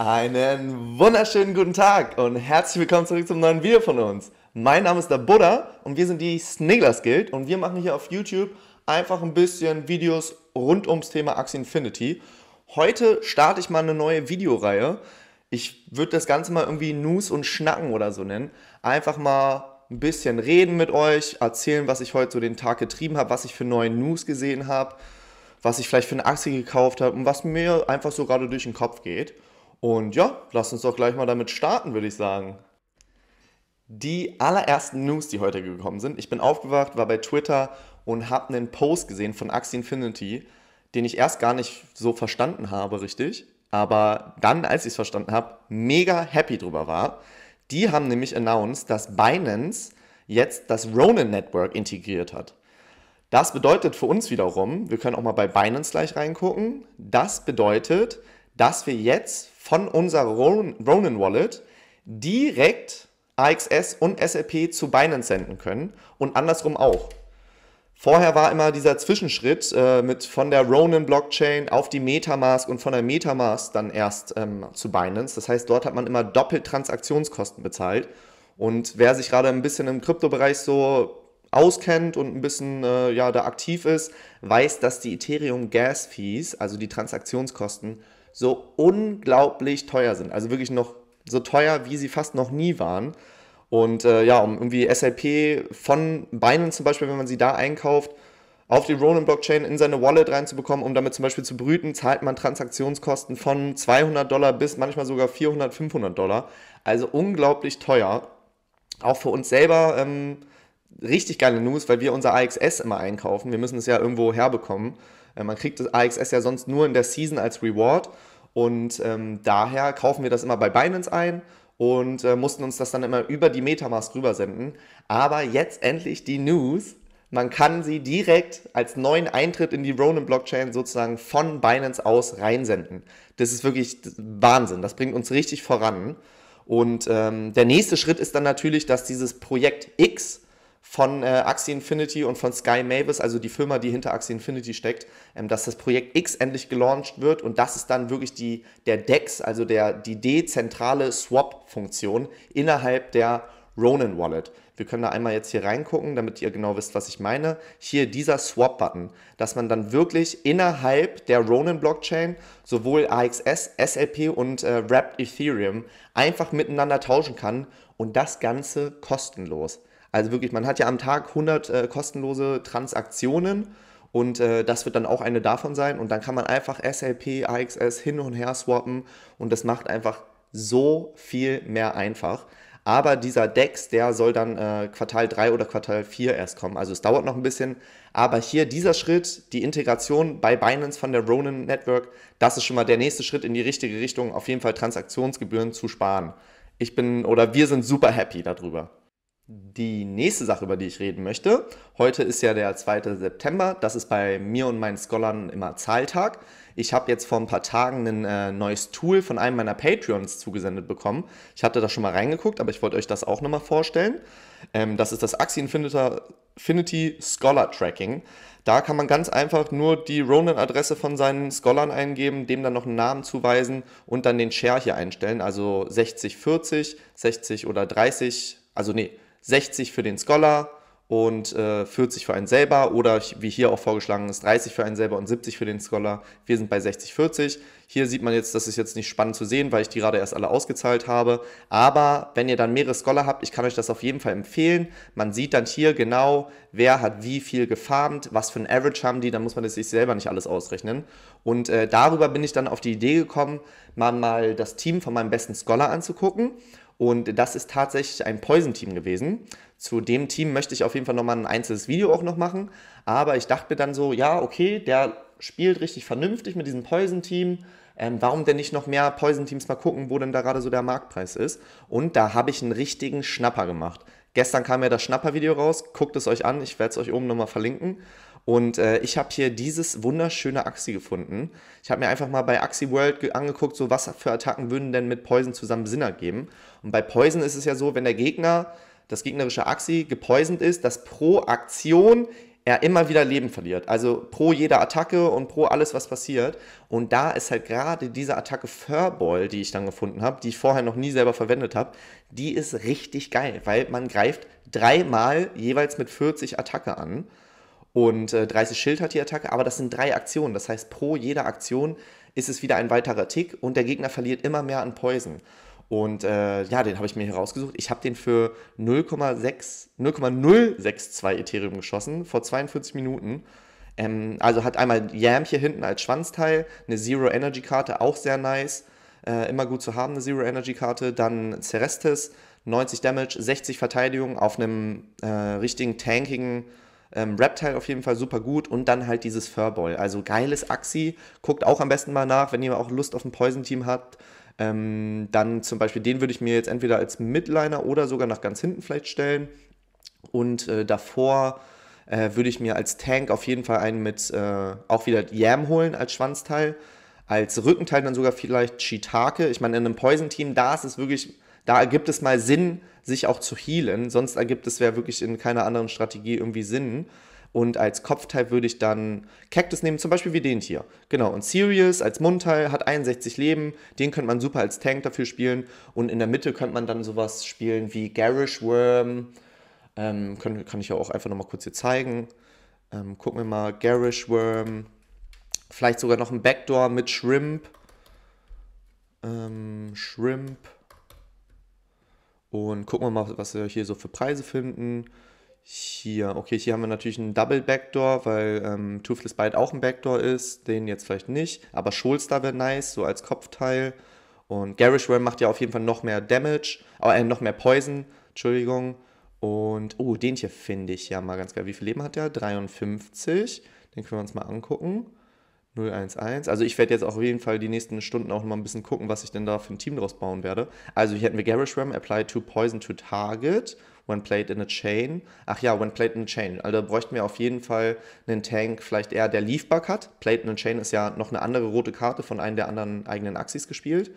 Einen wunderschönen guten Tag und herzlich willkommen zurück zum neuen Video von uns. Mein Name ist der Buddha und wir sind die Sneglers Guild und wir machen hier auf YouTube einfach ein bisschen Videos rund ums Thema Axie Infinity. Heute starte ich mal eine neue Videoreihe. Ich würde das Ganze mal irgendwie News und Schnacken oder so nennen. Einfach mal ein bisschen reden mit euch, erzählen, was ich heute so den Tag getrieben habe, was ich für neue News gesehen habe, was ich vielleicht für eine Aktie gekauft habe und was mir einfach so gerade durch den Kopf geht. Und ja, lass uns doch gleich mal damit starten, würde ich sagen. Die allerersten News, die heute gekommen sind. Ich bin aufgewacht, war bei Twitter und habe einen Post gesehen von Axie Infinity, den ich erst gar nicht so verstanden habe, richtig. Aber dann, als ich es verstanden habe, mega happy drüber war. Die haben nämlich announced, dass Binance jetzt das Ronin Network integriert hat. Das bedeutet für uns wiederum, wir können auch mal bei Binance gleich reingucken, das bedeutet, dass wir jetzt von unserer Ronin Wallet direkt AXS und SLP zu Binance senden können und andersrum auch. Vorher war immer dieser Zwischenschritt äh, mit von der Ronin Blockchain auf die Metamask und von der Metamask dann erst ähm, zu Binance. Das heißt, dort hat man immer doppelt Transaktionskosten bezahlt. Und wer sich gerade ein bisschen im Kryptobereich so auskennt und ein bisschen äh, ja, da aktiv ist, weiß, dass die Ethereum Gas Fees, also die Transaktionskosten, so unglaublich teuer sind. Also wirklich noch so teuer, wie sie fast noch nie waren. Und äh, ja, um irgendwie SAP von Binance zum Beispiel, wenn man sie da einkauft, auf die Ronin-Blockchain in seine Wallet reinzubekommen, um damit zum Beispiel zu brüten, zahlt man Transaktionskosten von 200 Dollar bis manchmal sogar 400, 500 Dollar. Also unglaublich teuer. Auch für uns selber ähm, richtig geile News, weil wir unser AXS immer einkaufen. Wir müssen es ja irgendwo herbekommen. Äh, man kriegt das AXS ja sonst nur in der Season als Reward. Und ähm, daher kaufen wir das immer bei Binance ein und äh, mussten uns das dann immer über die Metamask rübersenden. Aber jetzt endlich die News. Man kann sie direkt als neuen Eintritt in die Ronin-Blockchain sozusagen von Binance aus reinsenden. Das ist wirklich Wahnsinn. Das bringt uns richtig voran. Und ähm, der nächste Schritt ist dann natürlich, dass dieses Projekt X, von äh, Axie Infinity und von Sky Mavis, also die Firma, die hinter Axie Infinity steckt, ähm, dass das Projekt X endlich gelauncht wird und das ist dann wirklich die, der DEX, also der, die dezentrale Swap-Funktion innerhalb der Ronin Wallet. Wir können da einmal jetzt hier reingucken, damit ihr genau wisst, was ich meine. Hier dieser Swap-Button, dass man dann wirklich innerhalb der Ronin-Blockchain sowohl AXS, SLP und äh, Wrapped Ethereum einfach miteinander tauschen kann und das Ganze kostenlos. Also wirklich, man hat ja am Tag 100 äh, kostenlose Transaktionen und äh, das wird dann auch eine davon sein und dann kann man einfach SLP, AXS hin und her swappen und das macht einfach so viel mehr einfach. Aber dieser DEX, der soll dann äh, Quartal 3 oder Quartal 4 erst kommen. Also es dauert noch ein bisschen. Aber hier dieser Schritt, die Integration bei Binance von der Ronin Network, das ist schon mal der nächste Schritt in die richtige Richtung, auf jeden Fall Transaktionsgebühren zu sparen. Ich bin oder wir sind super happy darüber die nächste Sache, über die ich reden möchte. Heute ist ja der 2. September. Das ist bei mir und meinen Scholern immer Zahltag. Ich habe jetzt vor ein paar Tagen ein äh, neues Tool von einem meiner Patreons zugesendet bekommen. Ich hatte da schon mal reingeguckt, aber ich wollte euch das auch nochmal vorstellen. Ähm, das ist das Axie Infinity Scholar Tracking. Da kann man ganz einfach nur die Ronin-Adresse von seinen Scholern eingeben, dem dann noch einen Namen zuweisen und dann den Share hier einstellen. Also 60, 40, 60 oder 30, also nee, 60 für den Scholar und äh, 40 für einen selber oder wie hier auch vorgeschlagen ist, 30 für einen selber und 70 für den Scholar. Wir sind bei 60, 40. Hier sieht man jetzt, das ist jetzt nicht spannend zu sehen, weil ich die gerade erst alle ausgezahlt habe. Aber wenn ihr dann mehrere Scholar habt, ich kann euch das auf jeden Fall empfehlen. Man sieht dann hier genau, wer hat wie viel gefarmt, was für ein Average haben die, dann muss man das sich selber nicht alles ausrechnen. Und äh, darüber bin ich dann auf die Idee gekommen, mal, mal das Team von meinem besten Scholar anzugucken und das ist tatsächlich ein Poison-Team gewesen. Zu dem Team möchte ich auf jeden Fall nochmal ein einzelnes Video auch noch machen. Aber ich dachte mir dann so, ja, okay, der spielt richtig vernünftig mit diesem Poison-Team. Ähm, warum denn nicht noch mehr Poison-Teams mal gucken, wo denn da gerade so der Marktpreis ist? Und da habe ich einen richtigen Schnapper gemacht. Gestern kam ja das Schnapper-Video raus, guckt es euch an, ich werde es euch oben nochmal verlinken. Und äh, ich habe hier dieses wunderschöne Axi gefunden. Ich habe mir einfach mal bei Axi World angeguckt, so was für Attacken würden denn mit Poison zusammen Sinn ergeben. Und bei Poison ist es ja so, wenn der Gegner, das gegnerische Axi, gepoisoned ist, dass pro Aktion er immer wieder Leben verliert. Also pro jeder Attacke und pro alles, was passiert. Und da ist halt gerade diese Attacke Furball, die ich dann gefunden habe, die ich vorher noch nie selber verwendet habe, die ist richtig geil, weil man greift dreimal jeweils mit 40 Attacke an und äh, 30 Schild hat die Attacke, aber das sind drei Aktionen. Das heißt, pro jeder Aktion ist es wieder ein weiterer Tick und der Gegner verliert immer mehr an Poison. Und äh, ja, den habe ich mir hier rausgesucht. Ich habe den für 0,062 Ethereum geschossen vor 42 Minuten. Ähm, also hat einmal Yam hier hinten als Schwanzteil, eine Zero-Energy-Karte, auch sehr nice. Äh, immer gut zu haben, eine Zero-Energy-Karte. Dann Cerestes, 90 Damage, 60 Verteidigung auf einem äh, richtigen tankigen ähm, Reptile auf jeden Fall super gut und dann halt dieses Furball. Also geiles Axi. Guckt auch am besten mal nach, wenn ihr auch Lust auf ein Poison-Team habt. Ähm, dann zum Beispiel den würde ich mir jetzt entweder als Midliner oder sogar nach ganz hinten vielleicht stellen. Und äh, davor äh, würde ich mir als Tank auf jeden Fall einen mit äh, auch wieder Yam holen als Schwanzteil. Als Rückenteil dann sogar vielleicht Shiitake. Ich meine, in einem Poison-Team, da ist es wirklich da ergibt es mal Sinn, sich auch zu healen. Sonst ergibt es wäre wirklich in keiner anderen Strategie irgendwie Sinn. Und als Kopfteil würde ich dann Cactus nehmen, zum Beispiel wie den hier. Genau, und Sirius als Mundteil hat 61 Leben, den könnte man super als Tank dafür spielen. Und in der Mitte könnte man dann sowas spielen wie Garish Worm. Ähm, kann, kann ich ja auch einfach nochmal kurz hier zeigen. Ähm, gucken wir mal, Garish Worm. Vielleicht sogar noch ein Backdoor mit Shrimp. Ähm, Shrimp. Und gucken wir mal, was wir hier so für Preise finden. Hier, okay, hier haben wir natürlich einen Double Backdoor, weil ähm, Toothless Bite auch ein Backdoor ist. Den jetzt vielleicht nicht, aber Schulster wäre nice, so als Kopfteil. Und Garish Worm macht ja auf jeden Fall noch mehr Damage, äh, noch mehr Poison, Entschuldigung. Und, oh, den hier finde ich ja mal ganz geil. Wie viel Leben hat der? 53. Den können wir uns mal angucken. 011. Also ich werde jetzt auch auf jeden Fall die nächsten Stunden auch mal ein bisschen gucken, was ich denn da für ein Team draus bauen werde. Also hier hätten wir Garish Ram, apply to poison to target, when played in a chain. Ach ja, when played in a chain. Also da bräuchten wir auf jeden Fall einen Tank, vielleicht eher der Leafbug hat. Played in a chain ist ja noch eine andere rote Karte von einem der anderen eigenen Axis gespielt.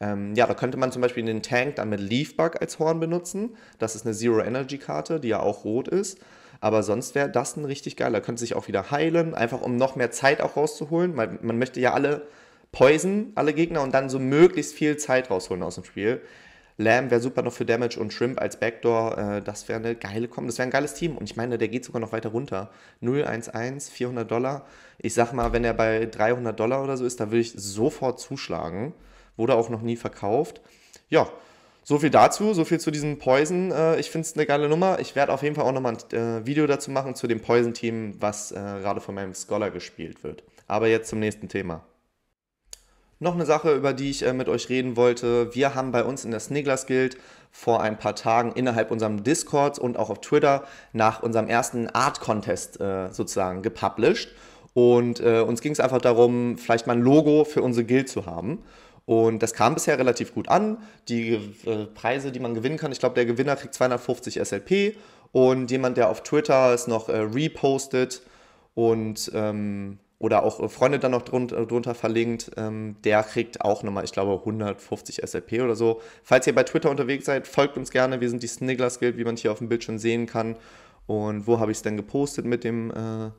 Ähm, ja, da könnte man zum Beispiel den Tank dann mit Leafbug als Horn benutzen. Das ist eine Zero-Energy-Karte, die ja auch rot ist. Aber sonst wäre das ein richtig geiler. Könnte sich auch wieder heilen, einfach um noch mehr Zeit auch rauszuholen. Man, man möchte ja alle poisen, alle Gegner, und dann so möglichst viel Zeit rausholen aus dem Spiel. Lamb wäre super noch für Damage und Shrimp als Backdoor. Äh, das wäre eine geile Kombi. Das wäre ein geiles Team. Und ich meine, der geht sogar noch weiter runter. 0, 1, 1, 400 Dollar. Ich sag mal, wenn er bei 300 Dollar oder so ist, da würde ich sofort zuschlagen. Wurde auch noch nie verkauft. Ja, so viel dazu, so viel zu diesem Poison. Äh, ich finde es eine geile Nummer. Ich werde auf jeden Fall auch nochmal ein äh, Video dazu machen zu dem Poison-Team, was äh, gerade von meinem Scholar gespielt wird. Aber jetzt zum nächsten Thema. Noch eine Sache, über die ich mit euch reden wollte. Wir haben bei uns in der Snigglers Guild vor ein paar Tagen innerhalb unserem Discord und auch auf Twitter nach unserem ersten Art Contest sozusagen gepublished. Und uns ging es einfach darum, vielleicht mal ein Logo für unsere Guild zu haben. Und das kam bisher relativ gut an. Die äh, Preise, die man gewinnen kann, ich glaube, der Gewinner kriegt 250 SLP und jemand, der auf Twitter es noch äh, repostet und ähm, oder auch äh, Freunde dann noch drunter, äh, drunter verlinkt, ähm, der kriegt auch nochmal, ich glaube, 150 SLP oder so. Falls ihr bei Twitter unterwegs seid, folgt uns gerne. Wir sind die Snigglers Guild, wie man hier auf dem Bild schon sehen kann. Und wo habe ich es denn gepostet mit dem, äh,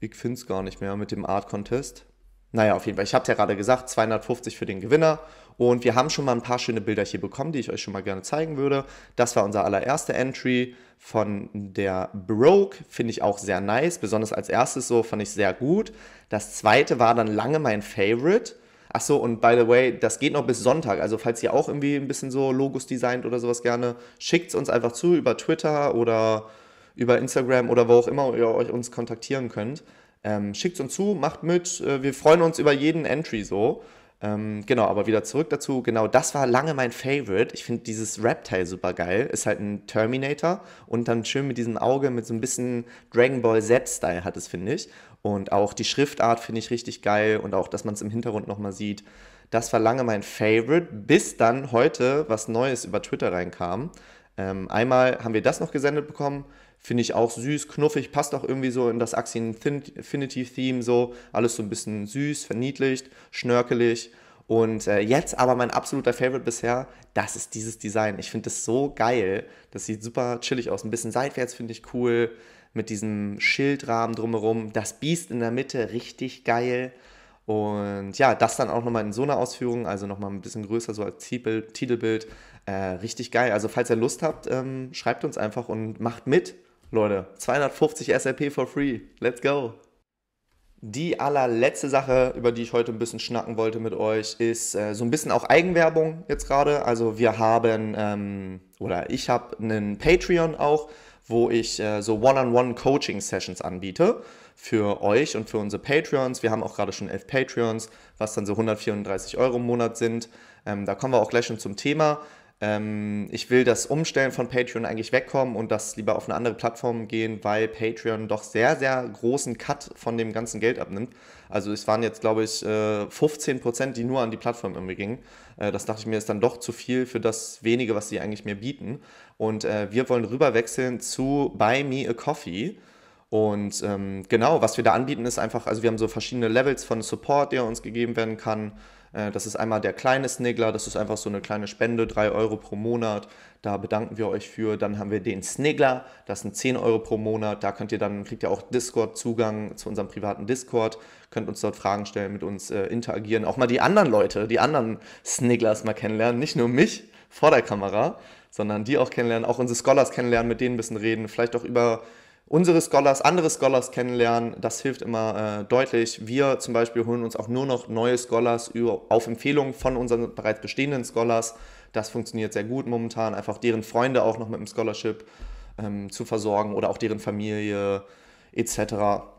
ich finde es gar nicht mehr, mit dem Art Contest? Naja, auf jeden Fall. Ich habe es ja gerade gesagt, 250 für den Gewinner. Und wir haben schon mal ein paar schöne Bilder hier bekommen, die ich euch schon mal gerne zeigen würde. Das war unser allererster Entry von der Broke. Finde ich auch sehr nice. Besonders als erstes so fand ich sehr gut. Das zweite war dann lange mein Favorite. Achso, und by the way, das geht noch bis Sonntag. Also, falls ihr auch irgendwie ein bisschen so Logos designt oder sowas gerne, schickt es uns einfach zu über Twitter oder über Instagram oder wo auch immer ihr euch uns kontaktieren könnt. Ähm, schickt uns zu, macht mit. Äh, wir freuen uns über jeden Entry so. Ähm, genau, aber wieder zurück dazu. Genau, das war lange mein Favorite. Ich finde dieses Reptile super geil. Ist halt ein Terminator und dann schön mit diesem Auge, mit so ein bisschen Dragon Ball Z-Style hat es, finde ich. Und auch die Schriftart finde ich richtig geil und auch, dass man es im Hintergrund nochmal sieht. Das war lange mein Favorite, bis dann heute was Neues über Twitter reinkam. Ähm, einmal haben wir das noch gesendet bekommen Finde ich auch süß, knuffig, passt auch irgendwie so in das Axie Infinity-Theme, so alles so ein bisschen süß, verniedlicht, schnörkelig. Und äh, jetzt aber mein absoluter Favorite bisher, das ist dieses Design. Ich finde das so geil. Das sieht super chillig aus. Ein bisschen seitwärts finde ich cool. Mit diesem Schildrahmen drumherum. Das Biest in der Mitte, richtig geil. Und ja, das dann auch nochmal in so einer Ausführung, also nochmal ein bisschen größer, so als Titelbild. Äh, richtig geil. Also, falls ihr Lust habt, ähm, schreibt uns einfach und macht mit. Leute, 250 SAP for free. Let's go. Die allerletzte Sache, über die ich heute ein bisschen schnacken wollte mit euch, ist äh, so ein bisschen auch Eigenwerbung jetzt gerade. Also wir haben ähm, oder ich habe einen Patreon auch, wo ich äh, so One-on-One-Coaching-Sessions anbiete für euch und für unsere Patreons. Wir haben auch gerade schon elf Patreons, was dann so 134 Euro im Monat sind. Ähm, da kommen wir auch gleich schon zum Thema ähm, ich will das Umstellen von Patreon eigentlich wegkommen und das lieber auf eine andere Plattform gehen, weil Patreon doch sehr, sehr großen Cut von dem ganzen Geld abnimmt. Also es waren jetzt, glaube ich, 15 äh, Prozent, die nur an die Plattform irgendwie gingen. Äh, das dachte ich mir, ist dann doch zu viel für das wenige, was sie eigentlich mir bieten. Und äh, wir wollen rüberwechseln zu Buy Me a Coffee. Und ähm, genau, was wir da anbieten, ist einfach, also wir haben so verschiedene Levels von Support, der uns gegeben werden kann. Äh, das ist einmal der kleine Sniggler, das ist einfach so eine kleine Spende, 3 Euro pro Monat. Da bedanken wir euch für. Dann haben wir den Sniggler, das sind 10 Euro pro Monat. Da könnt ihr dann, kriegt ihr auch Discord-Zugang zu unserem privaten Discord, könnt uns dort Fragen stellen, mit uns äh, interagieren. Auch mal die anderen Leute, die anderen Snigglers mal kennenlernen. Nicht nur mich vor der Kamera, sondern die auch kennenlernen, auch unsere Scholars kennenlernen, mit denen ein bisschen reden, vielleicht auch über unsere Scholars, andere Scholars kennenlernen, das hilft immer äh, deutlich. Wir zum Beispiel holen uns auch nur noch neue Scholars über, auf Empfehlung von unseren bereits bestehenden Scholars. Das funktioniert sehr gut momentan, einfach deren Freunde auch noch mit dem Scholarship ähm, zu versorgen oder auch deren Familie etc.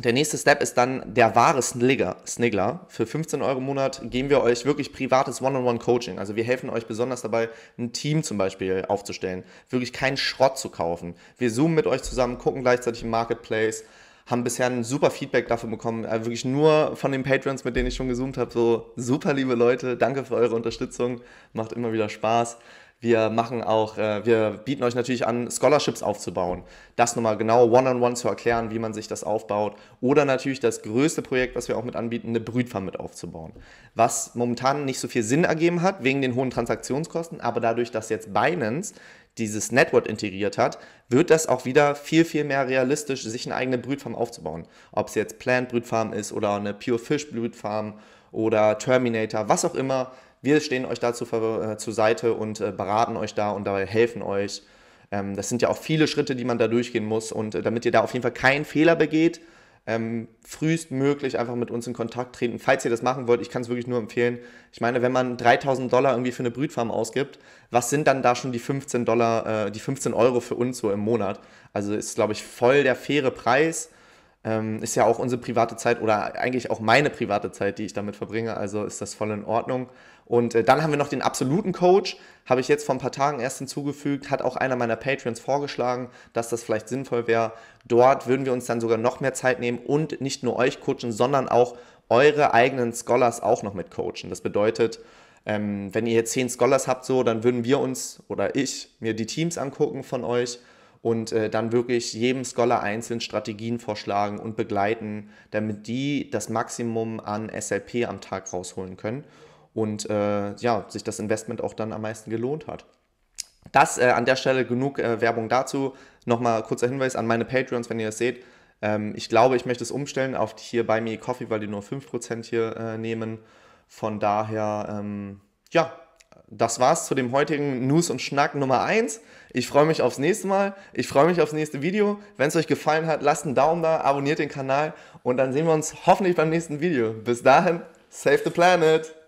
Der nächste Step ist dann der wahre Snigger. Snigler. Für 15 Euro im Monat geben wir euch wirklich privates One-on-One-Coaching. Also wir helfen euch besonders dabei, ein Team zum Beispiel aufzustellen, wirklich keinen Schrott zu kaufen. Wir zoomen mit euch zusammen, gucken gleichzeitig im Marketplace, haben bisher ein super Feedback dafür bekommen. Äh, wirklich nur von den Patrons, mit denen ich schon gezoomt habe. So super liebe Leute, danke für eure Unterstützung. Macht immer wieder Spaß. Wir machen auch, äh, wir bieten euch natürlich an, Scholarships aufzubauen. Das nochmal genau one-on-one -on -one zu erklären, wie man sich das aufbaut. Oder natürlich das größte Projekt, was wir auch mit anbieten, eine Brütfarm mit aufzubauen. Was momentan nicht so viel Sinn ergeben hat, wegen den hohen Transaktionskosten, aber dadurch, dass jetzt Binance dieses Network integriert hat, wird das auch wieder viel, viel mehr realistisch, sich eine eigene Brütfarm aufzubauen. Ob es jetzt Plant Brütfarm ist oder eine Pure Fish Brütfarm oder Terminator, was auch immer wir stehen euch dazu äh, zur Seite und äh, beraten euch da und dabei helfen euch. Ähm, das sind ja auch viele Schritte, die man da durchgehen muss. Und äh, damit ihr da auf jeden Fall keinen Fehler begeht, ähm, frühestmöglich einfach mit uns in Kontakt treten. Falls ihr das machen wollt, ich kann es wirklich nur empfehlen. Ich meine, wenn man 3000 Dollar irgendwie für eine Brütfarm ausgibt, was sind dann da schon die 15 Dollar, äh, die 15 Euro für uns so im Monat? Also ist, glaube ich, voll der faire Preis ähm, ist ja auch unsere private Zeit oder eigentlich auch meine private Zeit, die ich damit verbringe. Also ist das voll in Ordnung. Und äh, dann haben wir noch den absoluten Coach, habe ich jetzt vor ein paar Tagen erst hinzugefügt, hat auch einer meiner Patreons vorgeschlagen, dass das vielleicht sinnvoll wäre. Dort würden wir uns dann sogar noch mehr Zeit nehmen und nicht nur euch coachen, sondern auch eure eigenen Scholars auch noch mit coachen. Das bedeutet, ähm, wenn ihr jetzt zehn Scholars habt, so, dann würden wir uns oder ich mir die Teams angucken von euch und äh, dann wirklich jedem Scholar einzeln Strategien vorschlagen und begleiten, damit die das Maximum an SLP am Tag rausholen können und äh, ja, sich das Investment auch dann am meisten gelohnt hat. Das äh, an der Stelle genug äh, Werbung dazu. Nochmal kurzer Hinweis an meine Patreons, wenn ihr das seht. Ähm, ich glaube, ich möchte es umstellen auf die hier bei mir Coffee, weil die nur 5% hier äh, nehmen. Von daher, ähm, ja, das war's zu dem heutigen News und Schnack Nummer 1. Ich freue mich aufs nächste Mal. Ich freue mich aufs nächste Video. Wenn es euch gefallen hat, lasst einen Daumen da, abonniert den Kanal und dann sehen wir uns hoffentlich beim nächsten Video. Bis dahin, save the planet!